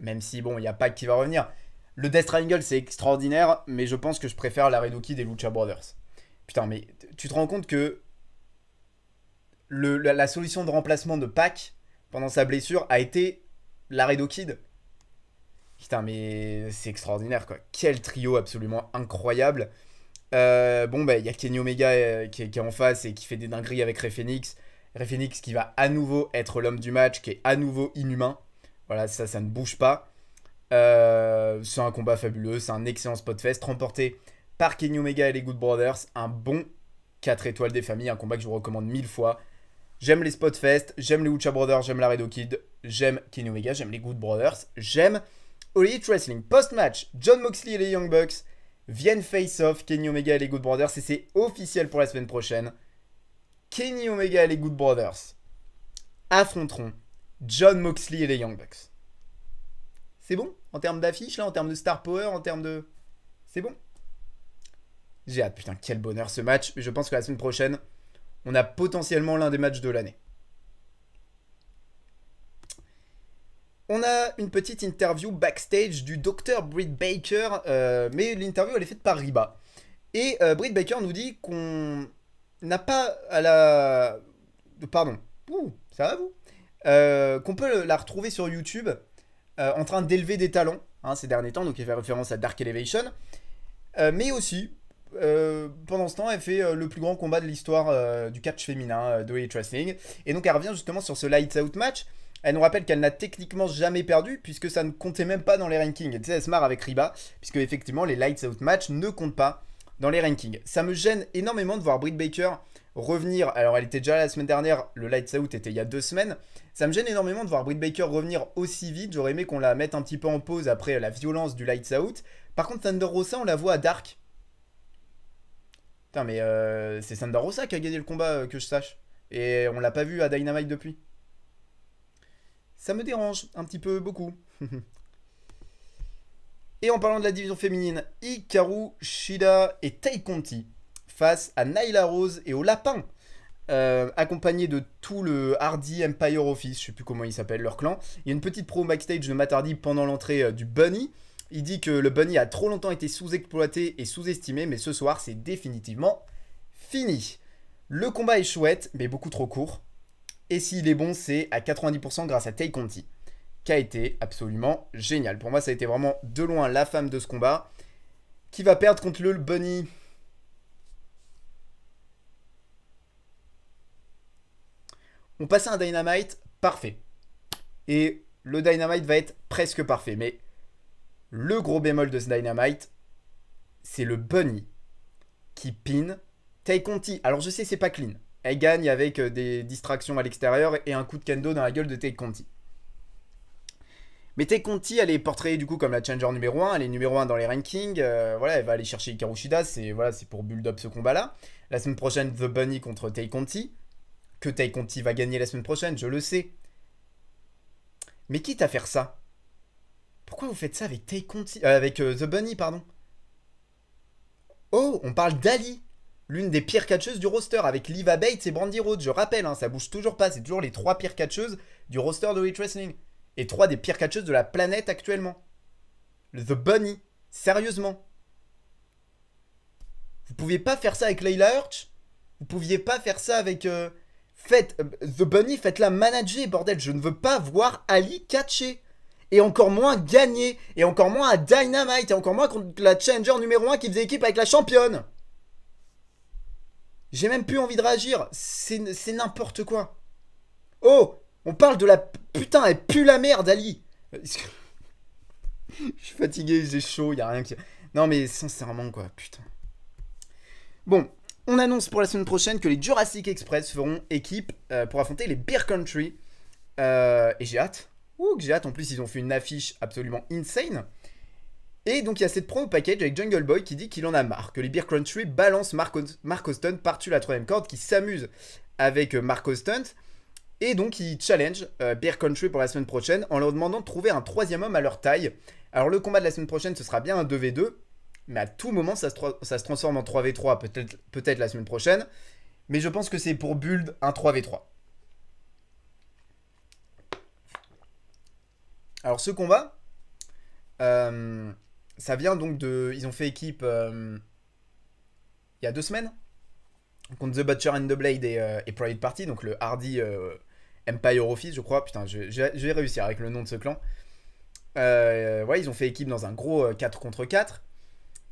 Même si, bon, il y a pas qui va revenir. Le Death Triangle, c'est extraordinaire, mais je pense que je préfère la Kid des Lucha Brothers. Putain, mais tu te rends compte que la, solution de remplacement de Pac pendant sa blessure a été Red Kid. Putain, mais c'est extraordinaire quoi. Quel trio absolument incroyable. Euh, bon, bah, il y a Kenny Omega euh, qui, est en face et qui fait des dingueries avec Ray Phoenix. Ray qui va à nouveau être l'homme du match, qui est à nouveau inhumain. Voilà, ça, ça ne bouge pas. Euh, c'est un combat fabuleux, c'est un excellent spot fest remporté par Kenny Omega et les Good Brothers. Un bon 4 étoiles des familles, un combat que je vous recommande mille fois. J'aime les spot fest, j'aime les Wucha Brothers, j'aime la Redo Kid, j'aime Kenny Omega, j'aime les Good Brothers, j'aime All Wrestling. Post-match, John Moxley et les Young Bucks viennent face-off, Kenny Omega et les Good Brothers, et c'est officiel pour la semaine prochaine. Kenny Omega et les Good Brothers affronteront John Moxley et les Young Bucks. C'est bon En termes d'affiche, là, en termes de star power, en termes de... C'est bon J'ai hâte, putain, quel bonheur ce match. Je pense que la semaine prochaine, on a potentiellement l'un des matchs de l'année. On a une petite interview backstage du docteur Britt Baker, euh, mais l'interview elle est faite par Riba. Et euh, Britt Baker nous dit qu'on n'a pas à la. Pardon. ça va vous euh, Qu'on peut la retrouver sur YouTube euh, en train d'élever des talents hein, ces derniers temps. Donc elle fait référence à Dark Elevation. Euh, mais aussi, pendant ce temps, elle fait le plus grand combat de l'histoire du catch féminin, de Way Et donc elle revient justement sur ce Lights Out match. Elle nous rappelle qu'elle n'a techniquement jamais perdu puisque ça ne comptait même pas dans les rankings. Et elle se marre avec Riba, puisque effectivement les Lights Out match ne comptent pas dans les rankings. Ça me gêne énormément de voir Britt Baker revenir. Alors, elle était déjà là la semaine dernière, le Lights Out était il y a deux semaines. Ça me gêne énormément de voir Britt Baker revenir aussi vite. J'aurais aimé qu'on la mette un petit peu en pause après la violence du Lights Out. Par contre, Thunder Rosa, on la voit à Dark. Putain, mais euh, c'est Thunder Rosa qui a gagné le combat, euh, que je sache. Et on l'a pas vu à Dynamite depuis. Ça me dérange un petit peu beaucoup. Et en parlant de la division féminine, Ikaru, Shida et Tay Conti face à Naila Rose et au Lapin, euh, accompagnés accompagné de tout le Hardy Empire Office, je sais plus comment ils s'appelle, leur clan. Il y a une petite pro backstage de Matardi pendant l'entrée euh, du Bunny. Il dit que le Bunny a trop longtemps été sous-exploité et sous-estimé, mais ce soir c'est définitivement fini. Le combat est chouette, mais beaucoup trop court. Et s'il est bon, c'est à 90% grâce à Tai Conti a été absolument génial. Pour moi, ça a été vraiment de loin la femme de ce combat. Qui va perdre contre le Bunny On passait un Dynamite parfait. Et le Dynamite va être presque parfait. Mais le gros bémol de ce Dynamite, c'est le Bunny qui pin Tay Conti. Alors je sais, c'est pas clean. Elle gagne avec euh, des distractions à l'extérieur et un coup de kendo dans la gueule de Tay Conti. Mais Tay Conti, elle est portrayée du coup comme la challenger numéro 1, elle est numéro 1 dans les rankings, euh, voilà, elle va aller chercher Ikarushida. c'est voilà, pour build up ce combat-là. La semaine prochaine, The Bunny contre Tay Conti, que Tay Conti va gagner la semaine prochaine, je le sais. Mais quitte à faire ça, pourquoi vous faites ça avec Tay euh, avec euh, The Bunny, pardon Oh, on parle d'Ali L'une des pires catcheuses du roster avec Liva Bates et Brandy Rhodes. Je rappelle, hein, ça bouge toujours pas. C'est toujours les trois pires catcheuses du roster de Witch Wrestling et trois des pires catcheuses de la planète actuellement. The Bunny, sérieusement. Vous pouviez pas faire ça avec Layla Hirsch, Vous pouviez pas faire ça avec... Euh, faites... Euh, The Bunny, faites-la manager, bordel. Je ne veux pas voir Ali catcher. Et encore moins gagner. Et encore moins à Dynamite. Et encore moins contre la challenger numéro 1 qui faisait équipe avec la championne. J'ai même plus envie de réagir. C'est n'importe quoi. Oh on parle de la... Putain, elle pue la merde, Ali Je suis fatigué, j'ai chaud, y a rien qui... Non mais sincèrement, quoi, putain. Bon, on annonce pour la semaine prochaine que les Jurassic Express feront équipe euh, pour affronter les Beer Country. Euh, et j'ai hâte. Ouh, que j'ai hâte. En plus, ils ont fait une affiche absolument insane. Et donc, il y a cette promo package avec Jungle Boy qui dit qu'il en a marre, que les Beer Country balancent Mark, Mark Austin par la troisième corde, qui s'amuse avec euh, Mark Austin. Et donc, ils challenge Bear euh, Country pour la semaine prochaine en leur demandant de trouver un troisième homme à leur taille. Alors, le combat de la semaine prochaine, ce sera bien un 2v2, mais à tout moment, ça se, transforme en 3v3, peut-être peut la semaine prochaine. Mais je pense que c'est pour Build un 3v3. Alors, ce combat, euh, ça vient donc de. Ils ont fait équipe euh, il y a deux semaines contre The Butcher and the Blade et, Pride et Private Party, donc le Hardy Empire Office, je crois. Putain, je, vais réussir avec le nom de ce clan. Euh, ouais, ils ont fait équipe dans un gros 4 euh, contre 4.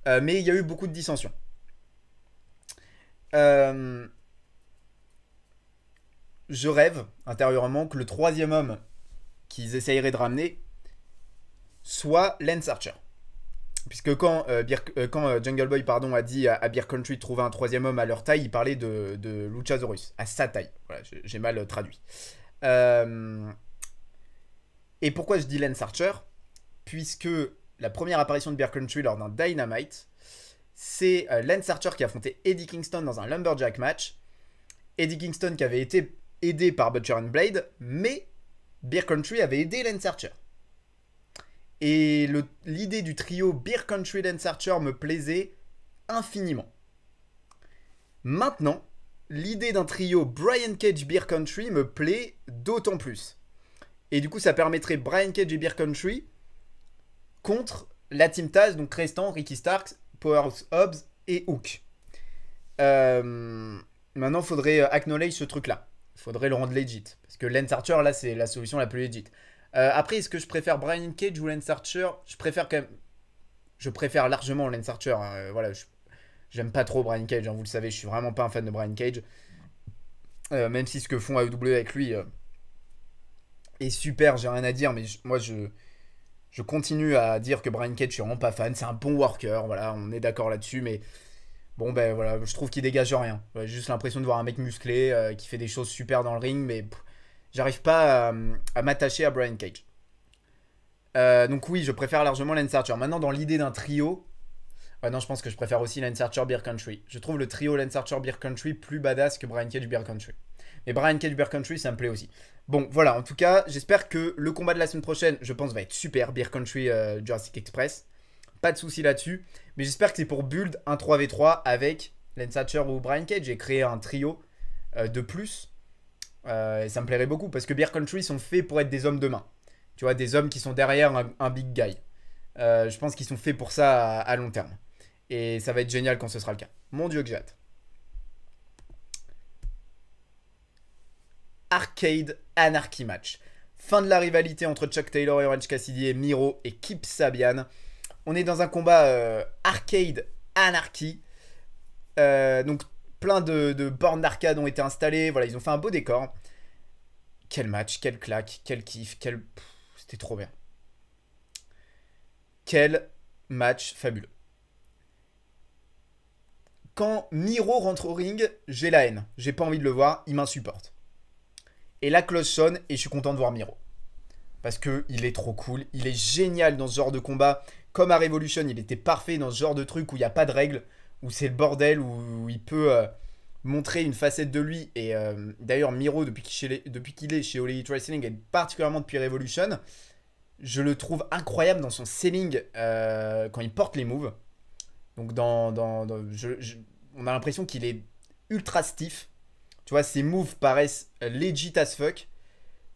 Euh, mais il y a eu beaucoup de dissensions. je rêve intérieurement que le troisième homme qu'ils essayeraient de ramener soit Lance Archer. Puisque quand, Jungle Boy pardon, a dit à, Beer Country de trouver un troisième homme à leur taille, il parlait de, Luchasaurus, à sa taille. j'ai mal traduit. Euh, et pourquoi je dis Lance Archer Puisque la première apparition de Beer Country lors d'un Dynamite, c'est euh, Lance Archer qui affronté Eddie Kingston dans un Lumberjack match. Eddie Kingston qui avait été aidé par Butcher and Blade, mais Beer Country avait aidé Lance Archer. Et l'idée du trio Beer Country Lance Archer me plaisait infiniment. Maintenant, l'idée d'un trio Brian Cage Beer Country me plaît d'autant plus. Et du coup, ça permettrait Brian Cage et Beer Country contre la Team Taz, donc Restant, Ricky Starks, Powerhouse Hobbs et Hook. Maintenant, euh, maintenant, faudrait euh, acknowledge ce truc-là. Faudrait le rendre legit. Parce que Lance Archer, là, c'est la solution la plus legit. Euh, après, est-ce que je préfère Brian Cage ou Lance Archer Je préfère quand même. Je préfère largement Lance Archer. Hein. voilà, je J'aime pas trop Brian Cage, hein, vous le savez, je suis vraiment pas un fan de Brian Cage. Euh, même si ce que font AEW avec lui euh, est super, j'ai rien à dire, mais moi je, je continue à dire que Brian Cage, je suis vraiment pas fan. C'est un bon worker, voilà, on est d'accord là-dessus, mais bon, ben voilà, je trouve qu'il dégage rien. J'ai juste l'impression de voir un mec musclé euh, qui fait des choses super dans le ring, mais j'arrive pas à, à m'attacher à Brian Cage. donc oui, je préfère largement Lance Archer. Maintenant, dans l'idée d'un trio, Ouais, non, je pense que je préfère aussi Lance Archer Beer Country. Je trouve le trio Lance Archer Beer Country plus badass que Brian Cage Beer Country. Mais Brian Cage Beer Country, ça me plaît aussi. Bon, voilà, en tout cas, j'espère que le combat de la semaine prochaine, je pense, va être super. Beer Country euh, Jurassic Express. Pas de souci là-dessus. Mais j'espère que c'est pour build un 3v3 avec Lance Archer ou Brian Cage. J'ai créé un trio euh, de plus. Euh, ça me plairait beaucoup parce que Beer Country sont faits pour être des hommes de main. Tu vois, des hommes qui sont derrière un, big guy. je pense qu'ils sont faits pour ça à long terme. Et ça va être génial quand ce sera le cas. Mon dieu que j'ai Arcade Anarchy Match. Fin de la rivalité entre Chuck Taylor et Orange Cassidy et Miro et Kip Sabian. On est dans un combat euh, arcade anarchy. Euh, donc plein de, bornes d'arcade ont été installées. Voilà, ils ont fait un beau décor. Quel match, quel claque, quel kiff, quel... C'était trop bien. Quel match fabuleux quand Miro rentre au ring, j'ai la haine. J'ai pas envie de le voir, il m'insupporte. Et la cloche sonne et je suis content de voir Miro. Parce qu'il est trop cool, il est génial dans ce genre de combat. Comme à Revolution, il était parfait dans ce genre de truc où il n'y a pas de règles, où c'est le bordel, où il peut euh, montrer une facette de lui. Et euh, d'ailleurs, Miro, depuis qu'il est chez Oli Elite et particulièrement depuis Revolution, je le trouve incroyable dans son selling euh, quand il porte les moves. Donc, dans, on a l'impression qu'il est ultra stiff. Tu vois, ses moves paraissent legit as fuck.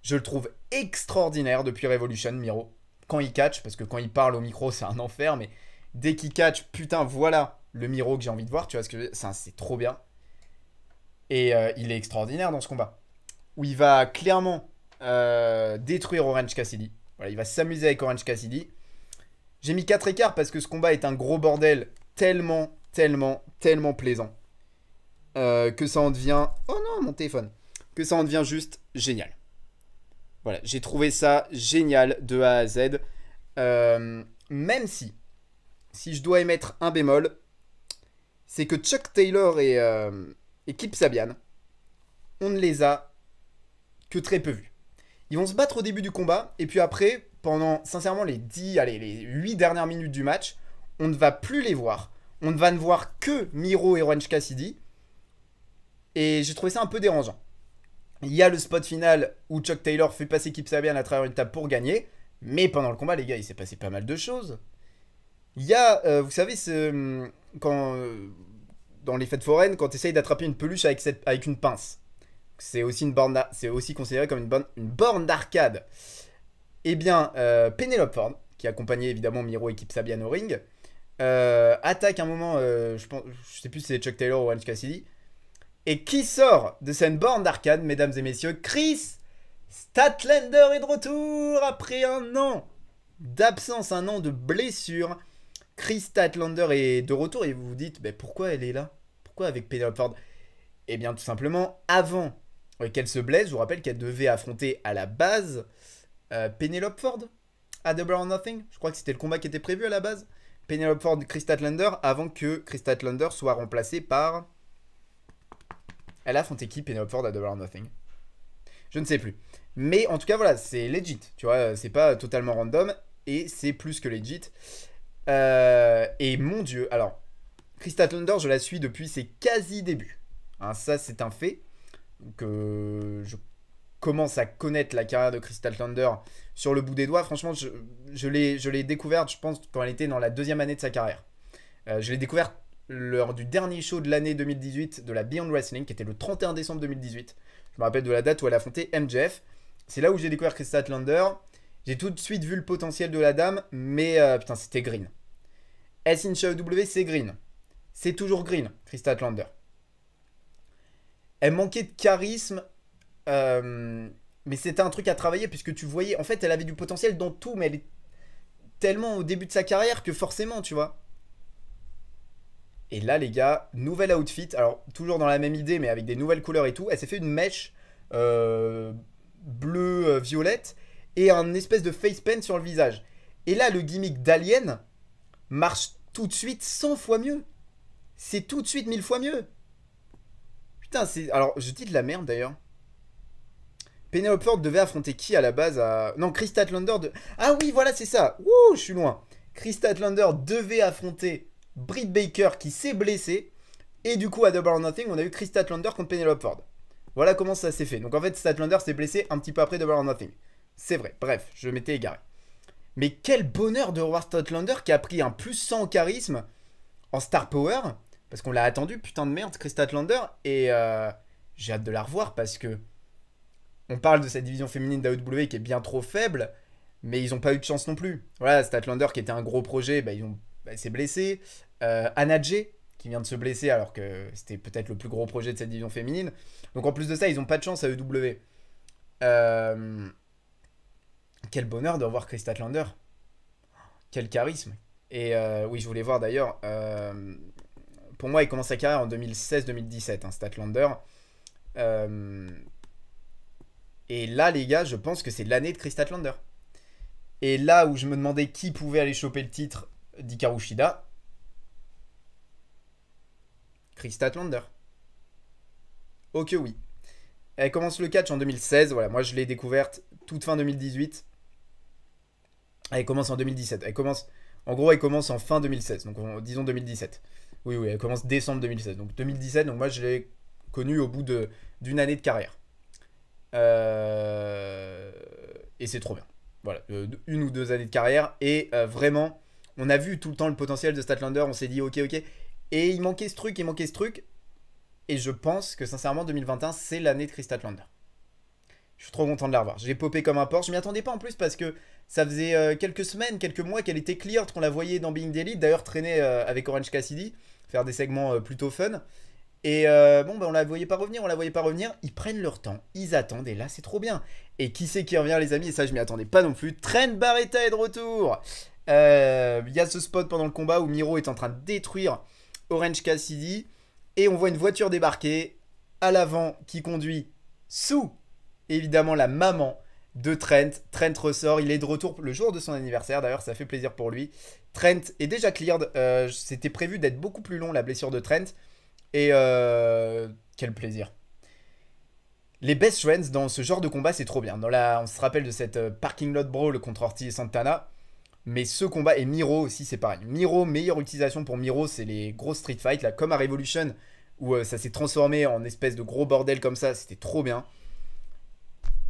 Je le trouve extraordinaire depuis Revolution, Miro. Quand il catch, parce que quand il parle au micro, c'est un enfer, mais dès qu'il catch, putain, voilà le Miro que j'ai envie de voir. Tu vois, ce que c'est trop bien. Et euh, il est extraordinaire dans ce combat. Où il va clairement euh, détruire Orange Cassidy. Voilà, il va s'amuser avec Orange Cassidy. J'ai mis 4 écarts parce que ce combat est un gros bordel tellement, tellement, tellement plaisant euh, que ça en devient. Oh non, mon téléphone Que ça en devient juste génial. Voilà, j'ai trouvé ça génial de A à Z. Euh, même si, si je dois émettre un bémol, c'est que Chuck Taylor et, euh, et Kip Sabian, on ne les a que très peu vus. Ils vont se battre au début du combat, et puis après, pendant sincèrement les 10, allez, les 8 dernières minutes du match, on ne va plus les voir. On ne va ne voir que Miro et Orange Cassidy. Et j'ai trouvé ça un peu dérangeant. Il y a le spot final où Chuck Taylor fait passer Kip Sabian à travers une table pour gagner. Mais pendant le combat, les gars, il s'est passé pas mal de choses. Il y a, euh, vous savez, ce, hum, quand, euh, dans les fêtes foraines, quand tu essayes d'attraper une peluche avec, une pince. C'est aussi, une borne, c'est aussi considéré comme une borne, une d'arcade. Eh bien, euh, Penelope Ford, qui accompagnait évidemment Miro et Kip Sabian au ring, euh, attaque un moment, euh, je, pense, je sais plus si c'est Chuck Taylor ou Hans Cassidy. Et qui sort de cette borne d'arcade, mesdames et messieurs Chris Statlander est de retour après un an d'absence, un an de blessure. Chris Statlander est de retour et vous vous dites mais pourquoi elle est là Pourquoi avec Penelope Ford Et eh bien, tout simplement, avant euh, qu'elle se blesse, je vous rappelle qu'elle devait affronter à la base Penelope Ford à Double or Nothing. Je crois que c'était le combat qui était prévu à la base. Penelope Ford, Chris Thunder avant que Chris Thunder soit remplacé par. Elle a fondé qui Penelope Ford à Double or Nothing Je ne sais plus. Mais en tout cas, voilà, c'est legit. Tu vois, euh, c'est pas totalement random et c'est plus que legit. Euh, et mon dieu, alors, Chris Thunder, je la suis depuis ses quasi débuts. Hein, ça, c'est un fait. Donc, euh, je commence à connaître la carrière de Crystal Thunder sur le bout des doigts. Franchement, je, je l'ai découverte, je pense, quand elle était dans la deuxième année de sa carrière. Euh, je l'ai découverte lors du dernier show de l'année 2018 de la Beyond Wrestling, qui était le 31 décembre 2018. Je me rappelle de la date où elle a affronté MJF. C'est là où j'ai découvert Crystal Thunder. J'ai tout de suite vu le potentiel de la dame, mais euh, putain, c'était green. S in W, c'est green. C'est toujours green, Crystal Thunder. Elle manquait de charisme euh, mais c'était un truc à travailler puisque tu voyais, en fait, elle avait du potentiel dans tout, mais elle est tellement au début de sa carrière que forcément, tu vois. Et là, les gars, nouvel outfit. Alors, toujours dans la même idée, mais avec des nouvelles couleurs et tout. Elle s'est fait une mèche euh, bleu-violette euh, et un espèce de face paint sur le visage. Et là, le gimmick d'Alien marche tout de suite 100 fois mieux. C'est tout de suite 1000 fois mieux. Putain, c'est. Alors, je dis de la merde d'ailleurs. Penelope Ford devait affronter qui à la base Non, Chris Lander de... Ah oui, voilà, c'est ça. Ouh, je suis loin. Chris Statlander devait affronter Britt Baker qui s'est blessé. Et du coup, à Double or Nothing, on a eu Chris Lander contre Penelope Ford. Voilà comment ça s'est fait. Donc en fait, Statlander s'est blessé un petit peu après Double or Nothing. C'est vrai. Bref, je m'étais égaré. Mais quel bonheur de revoir Statlander qui a pris un plus 100 charisme, en star power, parce qu'on l'a attendu, putain de merde, Chris Statlander. Et euh, j'ai hâte de la revoir parce que on parle de cette division féminine d'AEW qui est bien trop faible, mais ils n'ont pas eu de chance non plus. Voilà, Statlander qui était un gros projet, ben ont, bah, s'est blessé. Euh, qui vient de se blesser alors que c'était peut-être le plus gros projet de cette division féminine. Donc en plus de ça, ils n'ont pas de chance à EW. Euh, quel bonheur de revoir Chris Statlander. Quel charisme. Et euh, oui, je voulais voir d'ailleurs. Euh, pour moi, il commence sa carrière en 2016-2017, hein, Statlander. Et là, les gars, je pense que c'est l'année de Chris lander Et là où je me demandais qui pouvait aller choper le titre d'Ikarushida. Shida, Chris Ok Ok, oui. Elle commence le catch en 2016, voilà, moi je l'ai découverte toute fin 2018. Elle commence en 2017, elle commence... En gros, elle commence en fin 2016, donc disons 2017. Oui, oui, elle commence décembre 2016. Donc 2017, donc moi je l'ai connue au bout d'une année de carrière. Euh, et c'est trop bien. Voilà, euh, une ou deux années de carrière. Et euh, vraiment, on a vu tout le temps le potentiel de Statlander. On s'est dit, ok, ok. Et il manquait ce truc, il manquait ce truc. Et je pense que sincèrement, 2021, c'est l'année de Chris Statlander. Je suis trop content de la revoir. J'ai popé comme un porc. Je m'y attendais pas en plus parce que ça faisait quelques semaines, quelques mois qu'elle était clear qu'on la voyait dans Being Daily. D'ailleurs, traîner avec Orange Cassidy, faire des segments plutôt fun. Et euh, bon, ben on la voyait pas revenir, on la voyait pas revenir. Ils prennent leur temps, ils attendent, et là, c'est trop bien. Et qui c'est qui revient, les amis Et ça, je m'y attendais pas non plus. Trent Barretta est de retour Il euh, y a ce spot pendant le combat où Miro est en train de détruire Orange Cassidy. Et on voit une voiture débarquer à l'avant qui conduit sous, évidemment, la maman de Trent. Trent ressort, il est de retour le jour de son anniversaire, d'ailleurs ça fait plaisir pour lui. Trent est déjà cleared, euh, c'était prévu d'être beaucoup plus long la blessure de Trent. Et euh, quel plaisir. Les best friends dans ce genre de combat, c'est trop bien. Dans on se rappelle de cette euh, parking lot brawl contre Ortiz et Santana. Mais ce combat et Miro aussi, c'est pareil. Miro, meilleure utilisation pour Miro, c'est les gros street fights, là, comme à Revolution, où euh, ça s'est transformé en espèce de gros bordel comme ça. C'était trop bien.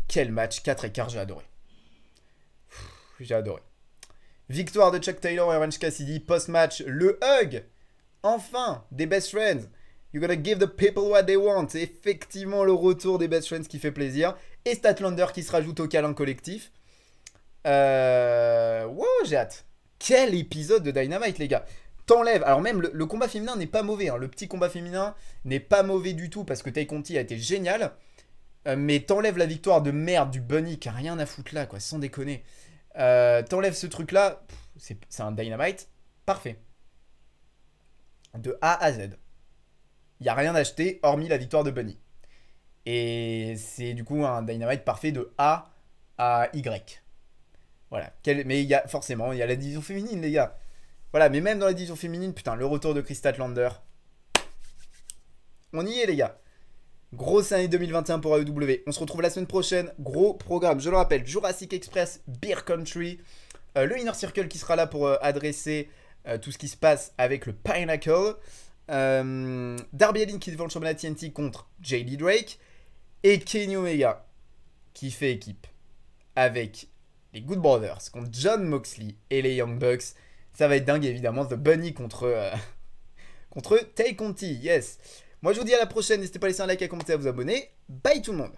Quel match, 4 et quart, j'ai adoré. J'ai adoré. Victoire de Chuck Taylor et Orange Cassidy, post-match, le hug Enfin, des best friends You gotta give the people what they want. effectivement le retour des best friends qui fait plaisir. Et Statlander qui se rajoute au câlin collectif. Euh... Wow, j'ai hâte. Quel épisode de Dynamite, les gars. T'enlèves. Alors, même le, combat féminin n'est pas mauvais. Hein. Le petit combat féminin n'est pas mauvais du tout parce que Tay a été génial. Euh, mais t'enlèves la victoire de merde du Bunny qui a rien à foutre là, quoi, sans déconner. Euh, t'enlèves ce truc là, c'est un Dynamite parfait. De A à Z il n'y a rien d'acheter hormis la victoire de Bunny. Et c'est du coup un Dynamite parfait de A à Y. Voilà. mais il y a forcément, il y a la division féminine, les gars. Voilà, mais même dans la division féminine, putain, le retour de Chris Lander. On y est, les gars. Grosse année 2021 pour AEW. On se retrouve la semaine prochaine. Gros programme, je le rappelle Jurassic Express, Beer Country. Euh, le Inner Circle qui sera là pour euh, adresser euh, tout ce qui se passe avec le Pinnacle. Euh, Darby Allin qui défend le championnat TNT contre JD Drake. Et Kenny Omega qui fait équipe avec les Good Brothers contre John Moxley et les Young Bucks. Ça va être dingue évidemment. The Bunny contre, euh, contre Tay Conti. Yes. Moi je vous dis à la prochaine. N'hésitez pas à laisser un like, à commenter, à vous abonner. Bye tout le monde.